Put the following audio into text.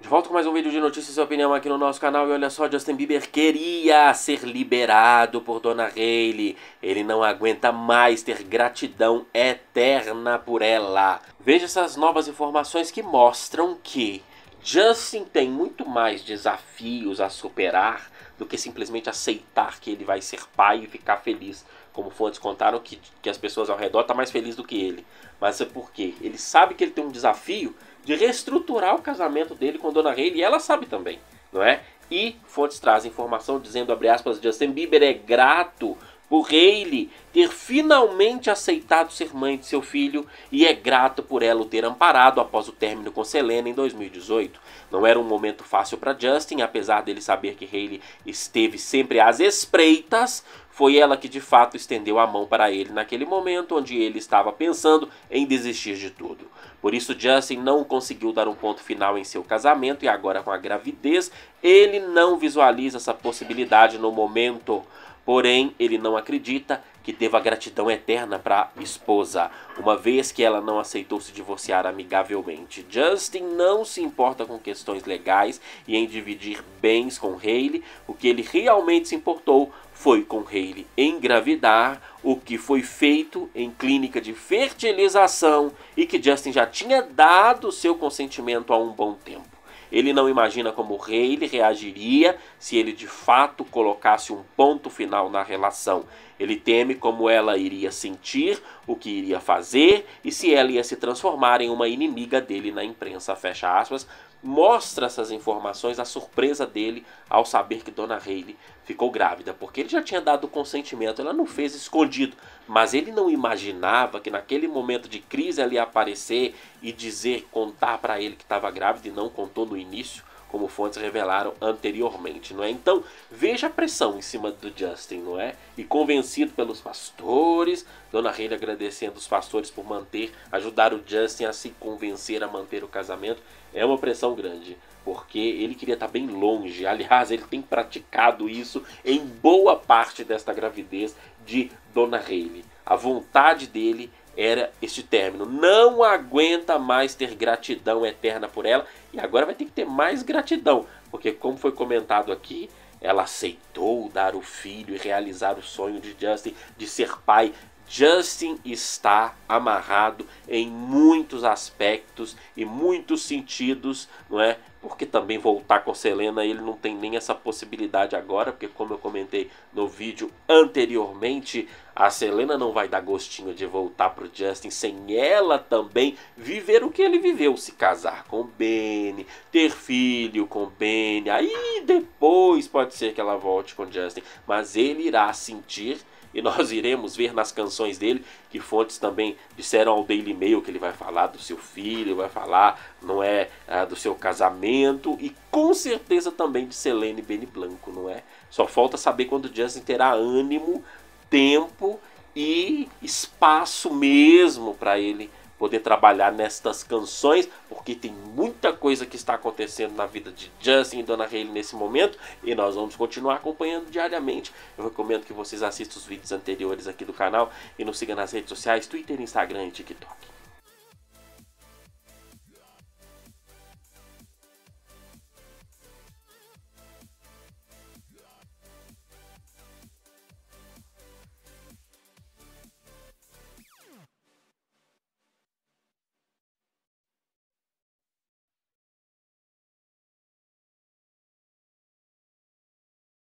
De volta com mais um vídeo de notícias e opinião aqui no nosso canal. E olha só, Justin Bieber queria ser liberado por Dona Hailey. Ele não aguenta mais ter gratidão eterna por ela. Veja essas novas informações que mostram que Justin tem muito mais desafios a superar do que simplesmente aceitar que ele vai ser pai e ficar feliz. Como Fontes contaram que, que as pessoas ao redor estão tá mais felizes do que ele. Mas é porque ele sabe que ele tem um desafio de reestruturar o casamento dele com Dona Haley e ela sabe também, não é? E fontes traz informação dizendo, abre aspas, Justin Bieber é grato por Hayley ter finalmente aceitado ser mãe de seu filho e é grato por ela o ter amparado após o término com Selena em 2018. Não era um momento fácil para Justin, apesar dele saber que Hayley esteve sempre às espreitas, foi ela que de fato estendeu a mão para ele naquele momento onde ele estava pensando em desistir de tudo. Por isso, Justin não conseguiu dar um ponto final em seu casamento e agora com a gravidez, ele não visualiza essa possibilidade no momento. Porém, ele não acredita que teve a gratidão eterna para a esposa, uma vez que ela não aceitou se divorciar amigavelmente. Justin não se importa com questões legais e em dividir bens com Hayley, o que ele realmente se importou foi com Hayley engravidar, o que foi feito em clínica de fertilização e que Justin já tinha dado seu consentimento há um bom tempo. Ele não imagina como o rei ele reagiria se ele de fato colocasse um ponto final na relação. Ele teme como ela iria sentir o que iria fazer e se ela ia se transformar em uma inimiga dele na imprensa, fecha aspas. Mostra essas informações, a surpresa dele ao saber que Dona Hayley ficou grávida, porque ele já tinha dado consentimento, ela não fez escondido, mas ele não imaginava que naquele momento de crise ela ia aparecer e dizer, contar para ele que estava grávida e não contou no início como fontes revelaram anteriormente, não é? Então, veja a pressão em cima do Justin, não é? E convencido pelos pastores, Dona Haley agradecendo os pastores por manter, ajudar o Justin a se convencer a manter o casamento, é uma pressão grande, porque ele queria estar bem longe. Aliás, ele tem praticado isso em boa parte desta gravidez de Dona Haley. A vontade dele era este término. Não aguenta mais ter gratidão eterna por ela e agora vai ter que ter mais gratidão, porque, como foi comentado aqui, ela aceitou dar o filho e realizar o sonho de Justin de ser pai. Justin está amarrado em muitos aspectos e muitos sentidos, não é? porque também voltar com Selena ele não tem nem essa possibilidade agora, porque como eu comentei no vídeo anteriormente, a Selena não vai dar gostinho de voltar pro Justin sem ela também viver o que ele viveu, se casar com Benny, ter filho com Benny, aí depois pode ser que ela volte com Justin, mas ele irá sentir e nós iremos ver nas canções dele que fontes também disseram ao Daily Mail que ele vai falar do seu filho, vai falar, não é, ah, do seu casamento e com certeza também de Selene Beni Blanco, não é? Só falta saber quando o Justin terá ânimo, tempo e espaço mesmo para ele poder trabalhar nestas canções, porque tem muita coisa que está acontecendo na vida de Justin e Dona Haley nesse momento, e nós vamos continuar acompanhando diariamente. Eu recomendo que vocês assistam os vídeos anteriores aqui do canal e nos sigam nas redes sociais, Twitter, Instagram e TikTok.